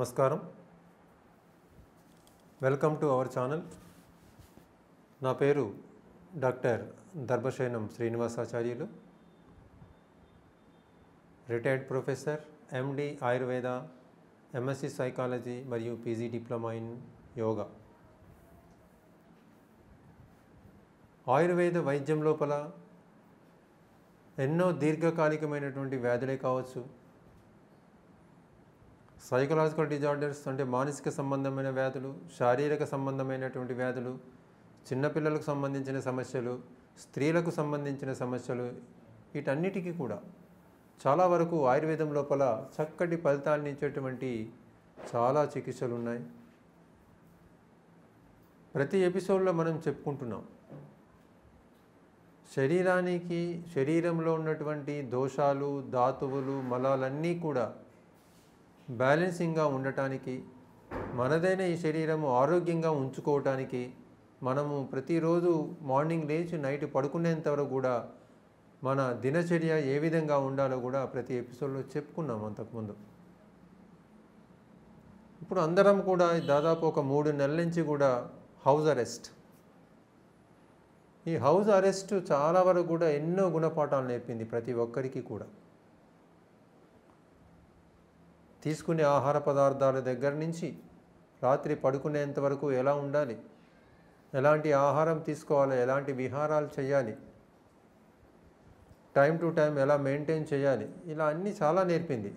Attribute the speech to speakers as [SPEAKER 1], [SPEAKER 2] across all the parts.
[SPEAKER 1] నమస్కారం welcome to our channel నా పేరు doctor Darbhasayanam Srinivasacharyulu retired professor MD Ayurveda MSc psychology మరియు PG diploma in yoga Ayurveda వైద్యం లోపల ఎన్నో దీర్ఘకాలికమైనటువంటి వ్యాధులే కావచ్చు సైకలాజికల్ డిజార్డర్స్ అంటే మానసిక సంబంధమైన వ్యాధులు శారీరక సంబంధమైనటువంటి వ్యాధులు చిన్నపిల్లలకు సంబంధించిన సమస్యలు స్త్రీలకు సంబంధించిన సమస్యలు వీటన్నిటికీ కూడా చాలా వరకు ఆయుర్వేదం లోపల చక్కటి ఫలితాన్ని ఇచ్చేటువంటి చాలా చికిత్సలు ఉన్నాయి ప్రతి ఎపిసోడ్లో మనం చెప్పుకుంటున్నాం శరీరానికి శరీరంలో ఉన్నటువంటి దోషాలు ధాతువులు మలాలన్నీ కూడా బ్యాలెన్సింగ్గా ఉండటానికి మనదైన ఈ శరీరము ఆరోగ్యంగా ఉంచుకోవటానికి మనము ప్రతిరోజు మార్నింగ్ లేచి నైట్ పడుకునేంత వరకు కూడా మన దినచర్య ఏ విధంగా ఉండాలో కూడా ప్రతి ఎపిసోడ్లో చెప్పుకున్నాం అంతకుముందు ఇప్పుడు అందరం కూడా దాదాపు ఒక మూడు నెలల నుంచి కూడా హౌస్ అరెస్ట్ ఈ హౌస్ అరెస్ట్ చాలా వరకు కూడా ఎన్నో గుణపాఠాలు నేర్పింది ప్రతి ఒక్కరికి కూడా తీసుకునే ఆహార పదార్థాల దగ్గర నుంచి రాత్రి పడుకునేంత వరకు ఎలా ఉండాలి ఎలాంటి ఆహారం తీసుకోవాలి ఎలాంటి విహారాలు చేయాలి టైం టు టైం ఎలా మెయింటైన్ చేయాలి ఇలా అన్నీ చాలా నేర్పింది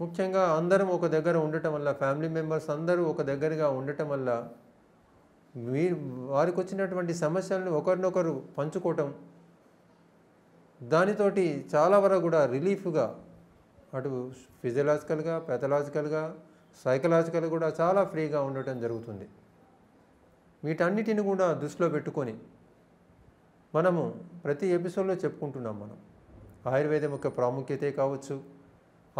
[SPEAKER 1] ముఖ్యంగా అందరం ఒక దగ్గర ఉండటం వల్ల ఫ్యామిలీ మెంబర్స్ అందరూ ఒక దగ్గరగా ఉండటం వల్ల మీ వారికి వచ్చినటువంటి సమస్యలను ఒకరినొకరు పంచుకోవటం దానితోటి చాలా వరకు కూడా రిలీఫ్గా అటు ఫిజియలాజికల్గా పెథలాజికల్గా సైకలాజికల్గా కూడా చాలా ఫ్రీగా ఉండటం జరుగుతుంది వీటన్నిటిని కూడా దృష్టిలో పెట్టుకొని మనము ప్రతి ఎపిసోడ్లో చెప్పుకుంటున్నాం మనం ఆయుర్వేదం యొక్క ప్రాముఖ్యతే కావచ్చు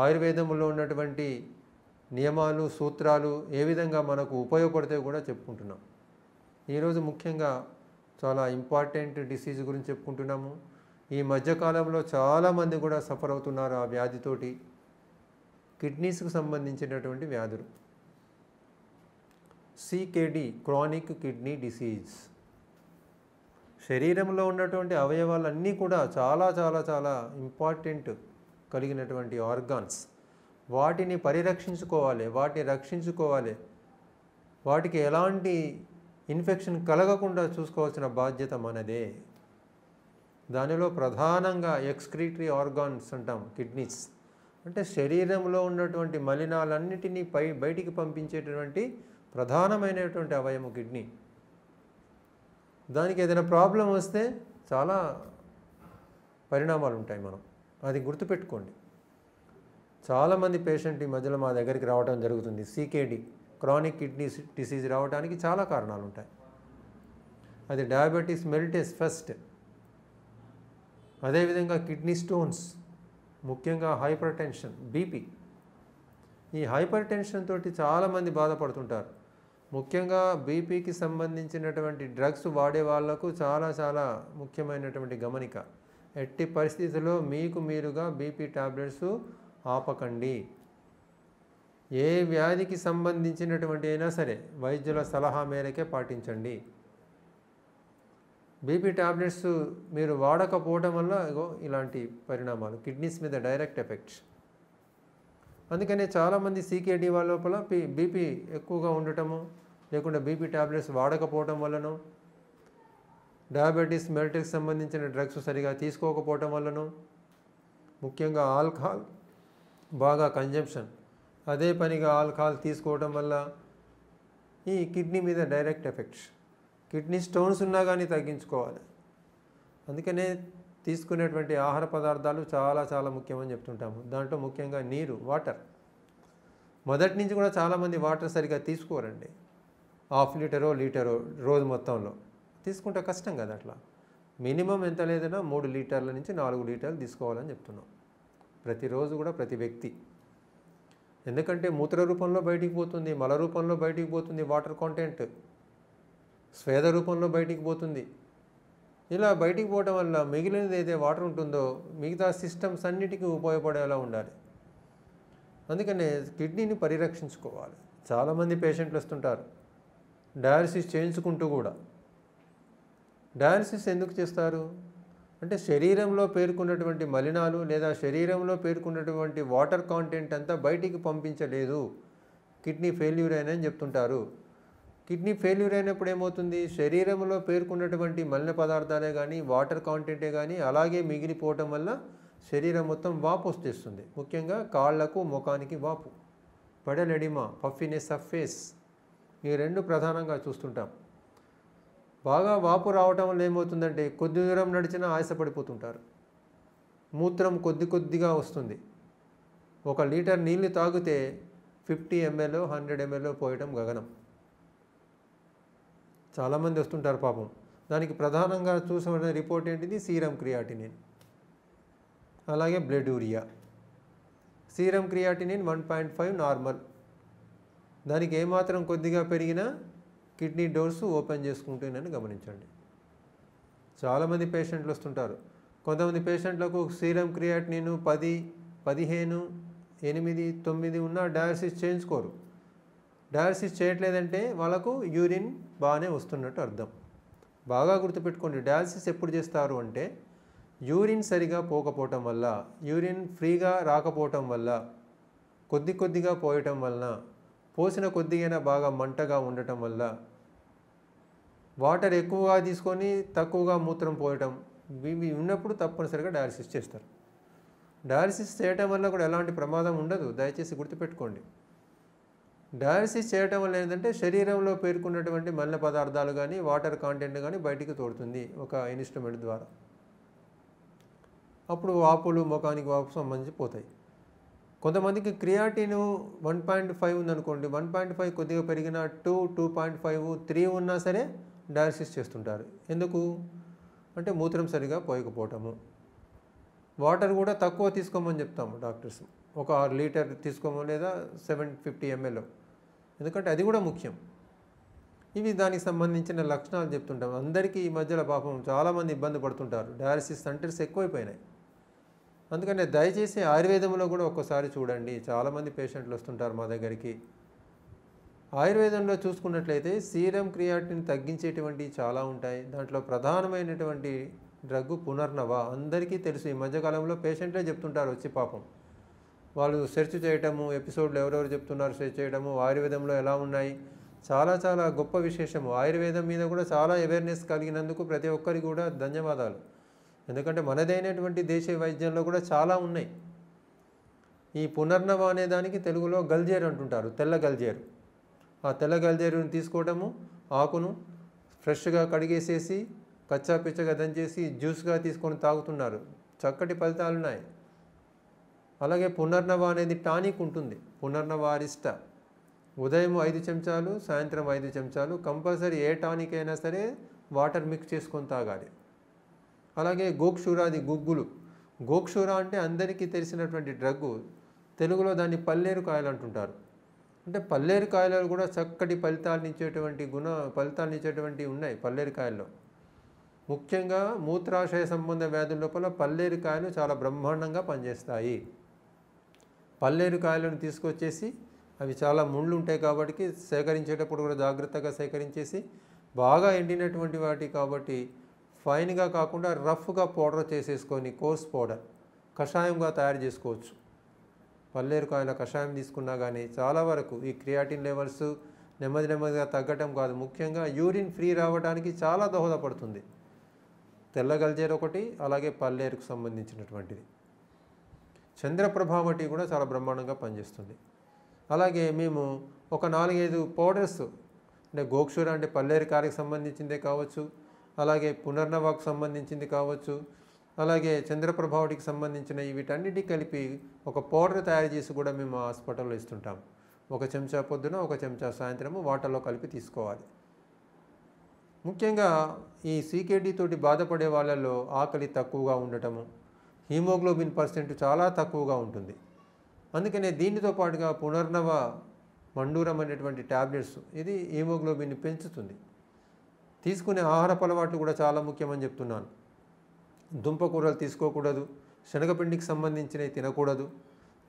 [SPEAKER 1] ఆయుర్వేదంలో ఉన్నటువంటి నియమాలు సూత్రాలు ఏ విధంగా మనకు ఉపయోగపడతాయో కూడా చెప్పుకుంటున్నాం ఈరోజు ముఖ్యంగా చాలా ఇంపార్టెంట్ డిసీజ్ గురించి చెప్పుకుంటున్నాము ఈ మధ్యకాలంలో చాలామంది కూడా సఫర్ అవుతున్నారు ఆ వ్యాధితోటి కిడ్నీస్కు సంబంధించినటువంటి వ్యాధులు సికేడి క్రానిక్ కిడ్నీ డిసీజ్ శరీరంలో ఉన్నటువంటి అవయవాలన్నీ కూడా చాలా చాలా చాలా ఇంపార్టెంట్ కలిగినటువంటి ఆర్గాన్స్ వాటిని పరిరక్షించుకోవాలి వాటిని రక్షించుకోవాలి వాటికి ఎలాంటి ఇన్ఫెక్షన్ కలగకుండా చూసుకోవాల్సిన బాధ్యత మనదే దానిలో ప్రధానంగా ఎక్స్క్రీటరీ ఆర్గాన్స్ అంటాం కిడ్నీస్ అంటే శరీరంలో ఉన్నటువంటి మలినాలన్నిటినీ పై బయటికి పంపించేటటువంటి ప్రధానమైనటువంటి అవయము కిడ్నీ దానికి ఏదైనా ప్రాబ్లం వస్తే చాలా పరిణామాలు ఉంటాయి మనం అది గుర్తుపెట్టుకోండి చాలామంది పేషెంట్ ఈ మధ్యలో మా దగ్గరికి రావడం జరుగుతుంది సీకేడి క్రానిక్ కిడ్నీ డిసీజ్ రావడానికి చాలా కారణాలు ఉంటాయి అది డయాబెటీస్ మెరిటెస్ ఫస్ట్ అదేవిధంగా కిడ్నీ స్టోన్స్ ముఖ్యంగా హైపర్ టెన్షన్ బీపీ ఈ హైపర్ టెన్షన్ తోటి చాలామంది బాధపడుతుంటారు ముఖ్యంగా బీపీకి సంబంధించినటువంటి డ్రగ్స్ వాడే వాళ్లకు చాలా చాలా ముఖ్యమైనటువంటి గమనిక ఎట్టి పరిస్థితుల్లో మీకు మీరుగా బీపీ ట్యాబ్లెట్స్ ఆపకండి ఏ వ్యాధికి సంబంధించినటువంటి అయినా సరే వైద్యుల సలహా మేరకే పాటించండి బీపీ ట్యాబ్లెట్స్ మీరు వాడకపోవడం వల్ల ఇగో ఇలాంటి పరిణామాలు కిడ్నీస్ మీద డైరెక్ట్ ఎఫెక్ట్ అందుకనే చాలామంది సీకేడీ వాళ్ళ లోపల బీపీ ఎక్కువగా ఉండటము లేకుండా బీపీ ట్యాబ్లెట్స్ వాడకపోవడం వలన డయాబెటీస్ మెరిటిక్స్ సంబంధించిన డ్రగ్స్ సరిగా తీసుకోకపోవటం వల్లనో ముఖ్యంగా ఆల్కహాల్ బాగా కంజంప్షన్ అదే పనిగా ఆల్కహాల్ తీసుకోవడం వల్ల ఈ కిడ్నీ మీద డైరెక్ట్ ఎఫెక్ట్స్ కిడ్నీ స్టోన్స్ ఉన్నా కానీ తగ్గించుకోవాలి అందుకనే తీసుకునేటువంటి ఆహార పదార్థాలు చాలా చాలా ముఖ్యమని చెప్తుంటాము దాంట్లో ముఖ్యంగా నీరు వాటర్ మొదటి నుంచి కూడా చాలామంది వాటర్ సరిగా తీసుకోరండి హాఫ్ లీటరో లీటరో రోజు మొత్తంలో తీసుకుంటే కష్టం కదా అట్లా మినిమం ఎంత లేదైనా మూడు లీటర్ల నుంచి నాలుగు లీటర్లు తీసుకోవాలని చెప్తున్నాం ప్రతిరోజు కూడా ప్రతి వ్యక్తి ఎందుకంటే మూత్ర రూపంలో బయటికి పోతుంది మల రూపంలో బయటికి పోతుంది వాటర్ కాంటెంట్ స్వేద రూపంలో బయటికి పోతుంది ఇలా బయటికి పోవడం వల్ల మిగిలినది ఏదైతే వాటర్ ఉంటుందో మిగతా సిస్టమ్స్ అన్నిటికీ ఉపయోగపడేలా ఉండాలి అందుకనే కిడ్నీని పరిరక్షించుకోవాలి చాలామంది పేషెంట్లు వస్తుంటారు డయాలసిస్ చేయించుకుంటూ కూడా డయాలసిస్ ఎందుకు చేస్తారు అంటే శరీరంలో పేర్కొన్నటువంటి మలినాలు లేదా శరీరంలో పేర్కొన్నటువంటి వాటర్ కాంటెంట్ అంతా బయటికి పంపించలేదు కిడ్నీ ఫెయిల్యూర్ అయినని చెప్తుంటారు కిడ్నీ ఫెయిల్యూర్ అయినప్పుడు ఏమవుతుంది శరీరంలో పేర్కొన్నటువంటి మలిన పదార్థాలే కానీ వాటర్ కాంటెంటే కానీ అలాగే మిగిలిపోవటం వల్ల శరీరం మొత్తం వాపు వస్తేస్తుంది ముఖ్యంగా కాళ్లకు ముఖానికి వాపు పెడలెడిమా పఫినెస్ ఆఫ్ ఫేస్ ఈ రెండు ప్రధానంగా చూస్తుంటాం బాగా వాపు రావటం వల్ల ఏమవుతుందంటే కొద్ది దూరం నడిచినా ఆయాసపడిపోతుంటారు మూత్రం కొద్ది కొద్దిగా వస్తుంది ఒక లీటర్ నీళ్లు తాగితే ఫిఫ్టీ ఎంఎల్ హండ్రెడ్ ఎంఎల్ పోయడం గగనం చాలామంది వస్తుంటారు పాపం దానికి ప్రధానంగా చూసిన రిపోర్ట్ ఏంటిది సీరం క్రియాటినిన్ అలాగే blood urea serum creatinine one point five normal దానికి ఏమాత్రం కొద్దిగా పెరిగినా కిడ్నీ డోర్స్ ఓపెన్ చేసుకుంటుందని గమనించండి చాలామంది పేషెంట్లు వస్తుంటారు కొంతమంది పేషెంట్లకు సీరం క్రియాటినిన్ పది పదిహేను ఎనిమిది తొమ్మిది ఉన్న డయాలసిస్ చేయించుకోరు డయాలసిస్ చేయట్లేదంటే వాళ్ళకు యూరిన్ బాగానే వస్తున్నట్టు అర్థం బాగా గుర్తుపెట్టుకోండి డయాలసిస్ ఎప్పుడు చేస్తారు అంటే యూరిన్ సరిగా పోకపోవటం వల్ల యూరిన్ ఫ్రీగా రాకపోవటం వల్ల కొద్ది కొద్దిగా పోయటం వలన పోసిన కొద్దిగైనా బాగా మంటగా ఉండటం వల్ల వాటర్ ఎక్కువగా తీసుకొని తక్కువగా మూత్రం పోయటం ఇవి ఉన్నప్పుడు తప్పనిసరిగా డయాలసిస్ చేస్తారు డయాలసిస్ చేయటం వల్ల కూడా ఎలాంటి ప్రమాదం ఉండదు దయచేసి గుర్తుపెట్టుకోండి డయాలసిస్ చేయటం వల్ల ఏంటంటే శరీరంలో పేర్కొన్నటువంటి మల్ల పదార్థాలు కానీ వాటర్ కాంటెంట్ కానీ బయటికి తోడుతుంది ఒక ఇన్స్ట్రుమెంట్ ద్వారా అప్పుడు వాపులు ముఖానికి వాపు సంబంధించి పోతాయి కొంతమందికి క్రియాటిన్ వన్ పాయింట్ ఫైవ్ ఉందనుకోండి వన్ పాయింట్ ఫైవ్ కొద్దిగా పెరిగిన two two point five three ఉన్నా సరే డయాలసిస్ చేస్తుంటారు ఎందుకు అంటే మూత్రం సరిగా పోయకపోవటము వాటర్ కూడా తక్కువ తీసుకోమని చెప్తాము డాక్టర్స్ ఒక ఆరు లీటర్ తీసుకోము లేదా సెవెన్ ఫిఫ్టీ ఎంఎల్ ఎందుకంటే అది కూడా ముఖ్యం ఇవి దానికి సంబంధించిన లక్షణాలు చెప్తుంటాం అందరికీ ఈ మధ్యలో పాపం చాలామంది ఇబ్బంది పడుతుంటారు డయాలసిస్ సెంటర్స్ ఎక్కువైపోయినాయి అందుకనే దయచేసి ఆయుర్వేదంలో కూడా ఒక్కసారి చూడండి చాలామంది పేషెంట్లు వస్తుంటారు మా దగ్గరికి ఆయుర్వేదంలో చూసుకున్నట్లయితే సీరం క్రియాటిని తగ్గించేటువంటివి చాలా ఉంటాయి దాంట్లో ప్రధానమైనటువంటి డ్రగ్ పునర్నవ అందరికీ తెలుసు ఈ మధ్యకాలంలో పేషెంట్లే చెప్తుంటారు వచ్చి పాపం వాళ్ళు సెర్చ్ చేయటము ఎపిసోడ్లు ఎవరెవరు చెప్తున్నారు సెర్చ్ చేయడము ఆయుర్వేదంలో ఎలా ఉన్నాయి చాలా చాలా గొప్ప విశేషము ఆయుర్వేదం మీద కూడా చాలా అవేర్నెస్ కలిగినందుకు ప్రతి ఒక్కరికి కూడా ధన్యవాదాలు ఎందుకంటే మనదైనటువంటి దేశీయ వైద్యంలో కూడా చాలా ఉన్నాయి ఈ పునర్నవ అనే దానికి తెలుగులో గల్జేరు అంటుంటారు తెల్ల గల్జేరు ఆ తెల్ల గల్జేరుని తీసుకోవడము ఆకును ఫ్రెష్గా కడిగేసేసి కచ్చా పిచ్చగా దంచేసి జ్యూస్గా తీసుకొని తాగుతున్నారు చక్కటి ఫలితాలున్నాయి అలాగే పునర్నవ అనేది టానిక్ ఉంటుంది పునర్నవారిష్ట ఉదయం ఐదు చెంచాలు సాయంత్రం ఐదు చెంచాలు కంపల్సరీ ఏ టానిక్ అయినా సరే వాటర్ మిక్స్ చేసుకొని తాగాలి అలాగే గోక్షూరాది గుగ్గులు గోక్షూర అంటే అందరికీ తెలిసినటువంటి డ్రగ్గు తెలుగులో దాన్ని పల్లేరు కాయలు అంటుంటారు అంటే పల్లేరు కాయలు కూడా చక్కటి ఫలితాలను ఇచ్చేటువంటి గుణ ఫలితాలను ఇచ్చేటువంటి ఉన్నాయి పల్లేరు కాయల్లో ముఖ్యంగా మూత్రాశయ సంబంధ వ్యాధుల లోపల పల్లేరు కాయలు చాలా బ్రహ్మాండంగా పనిచేస్తాయి పల్లేరు కాయలను తీసుకొచ్చేసి అవి చాలా ముళ్ళు ఉంటాయి కాబట్టి సేకరించేటప్పుడు కూడా జాగ్రత్తగా సేకరించేసి బాగా ఎండినటువంటి వాటి కాబట్టి ఫైన్గా కాకుండా రఫ్గా పౌడర్ చేసేసుకొని కోర్స్ పౌడర్ కషాయంగా తయారు చేసుకోవచ్చు పల్లేరుకాయల కషాయం తీసుకున్నా కానీ చాలా వరకు ఈ క్రియాటిన్ లెవెల్స్ నెమ్మది నెమ్మదిగా తగ్గటం కాదు ముఖ్యంగా యూరిన్ ఫ్రీ రావడానికి చాలా దోహదపడుతుంది తెల్లగల్జేరు ఒకటి అలాగే పల్లేరుకు సంబంధించినటువంటిది ప్రభావటి కూడా చాలా బ్రహ్మాండంగా పనిచేస్తుంది అలాగే మేము ఒక నాలుగైదు పౌడర్స్ అంటే గోక్షూర అంటే పల్లేరు కారికి సంబంధించిందే కావచ్చు అలాగే పునర్నవాకు సంబంధించింది కావచ్చు అలాగే చంద్రప్రభావటికి సంబంధించిన వీటన్నిటికీ కలిపి ఒక పౌడర్ తయారు చేసి కూడా మేము హాస్పిటల్లో ఇస్తుంటాం ఒక చెంచా పొద్దున ఒక చెంచా సాయంత్రము వాటర్లో కలిపి తీసుకోవాలి ముఖ్యంగా ఈ సీకేడీ తోటి బాధపడే వాళ్ళలో ఆకలి తక్కువగా ఉండటము హీమోగ్లోబిన్ పర్సెంట్ చాలా తక్కువగా ఉంటుంది అందుకనే దీనితో పాటుగా పునర్నవ మండూరం అనేటువంటి ట్యాబ్లెట్స్ ఇది హీమోగ్లోబిన్ పెంచుతుంది తీసుకునే ఆహారపు అలవాట్లు కూడా చాలా ముఖ్యమని చెప్తున్నాను దుంపకూరలు తీసుకోకూడదు శనగపిండికి సంబంధించినవి తినకూడదు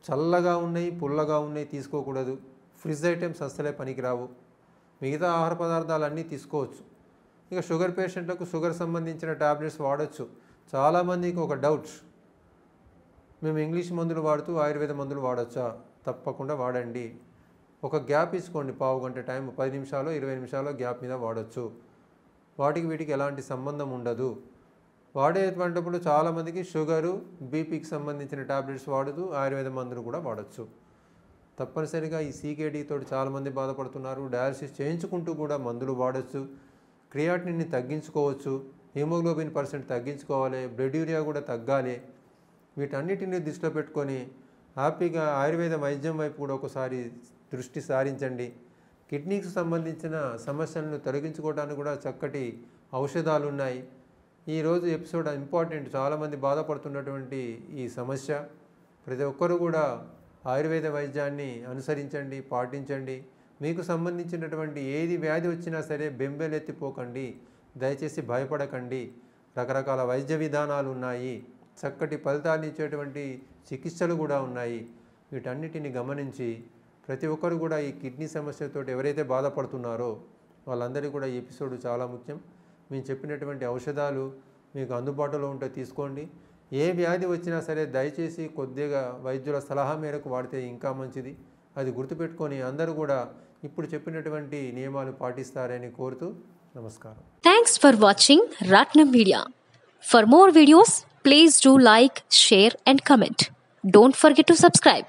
[SPEAKER 1] చల్లగా ఉన్నాయి పుల్లగా ఉన్నాయి తీసుకోకూడదు ఫ్రిడ్జ్ ఐటమ్స్ అస్సలే పనికిరావు మిగతా ఆహార పదార్థాలు అన్నీ తీసుకోవచ్చు ఇక షుగర్ పేషెంట్లకు షుగర్ సంబంధించిన ట్యాబ్లెట్స్ వాడచ్చు చాలామందికి ఒక డౌట్స్ మేము ఇంగ్లీష్ మందులు వాడుతూ ఆయుర్వేద మందులు వాడచ్చా తప్పకుండా వాడండి ఒక గ్యాప్ ఇసుకోండి పావు గంట టైం పది నిమిషాలు ఇరవై నిమిషాలు గ్యాప్ మీద వాడచ్చు వాటికి వీటికి ఎలాంటి సంబంధం ఉండదు వాడేటువంటిప్పుడు చాలామందికి షుగరు బీపీకి సంబంధించిన ట్యాబ్లెట్స్ వాడుతూ ఆయుర్వేద మందులు కూడా వాడచ్చు తప్పనిసరిగా ఈ సీకేడీతో చాలామంది బాధపడుతున్నారు డయాలసిస్ చేయించుకుంటూ కూడా మందులు వాడచ్చు క్రియాటిని తగ్గించుకోవచ్చు హిమోగ్లోబిన్ పర్సెంట్ తగ్గించుకోవాలి బ్లడ్ యూరియా కూడా తగ్గాలి వీటన్నిటిని దృష్టిలో పెట్టుకొని హ్యాపీగా ఆయుర్వేద వైద్యం వైపు కూడా ఒకసారి దృష్టి సారించండి కిడ్నీకి సంబంధించిన సమస్యలను తొలగించుకోవడానికి కూడా చక్కటి ఔషధాలు ఉన్నాయి ఈరోజు ఎపిసోడ్ ఇంపార్టెంట్ చాలామంది బాధపడుతున్నటువంటి ఈ సమస్య ప్రతి ఒక్కరూ కూడా ఆయుర్వేద వైద్యాన్ని అనుసరించండి పాటించండి మీకు సంబంధించినటువంటి ఏది వ్యాధి వచ్చినా సరే బెంబేలెత్తిపోకండి దయచేసి భయపడకండి రకరకాల వైద్య విధానాలు ఉన్నాయి చక్కటి ఫలితాలు ఇచ్చేటువంటి చికిత్సలు కూడా ఉన్నాయి వీటన్నిటిని గమనించి ప్రతి ఒక్కరు కూడా ఈ కిడ్నీ సమస్యతో ఎవరైతే బాధపడుతున్నారో వాళ్ళందరికీ కూడా ఈ ఎపిసోడ్ చాలా ముఖ్యం మేము చెప్పినటువంటి ఔషధాలు మీకు అందుబాటులో ఉంటే తీసుకోండి ఏ వ్యాధి వచ్చినా సరే దయచేసి కొద్దిగా వైద్యుల సలహా మేరకు వాడితే ఇంకా మంచిది అది గుర్తుపెట్టుకొని అందరూ కూడా ఇప్పుడు చెప్పినటువంటి నియమాలు పాటిస్తారని కోరుతూ నమస్కారం thanks for watching Ratnam media for more videos Please do like, share and comment. Don't forget to subscribe.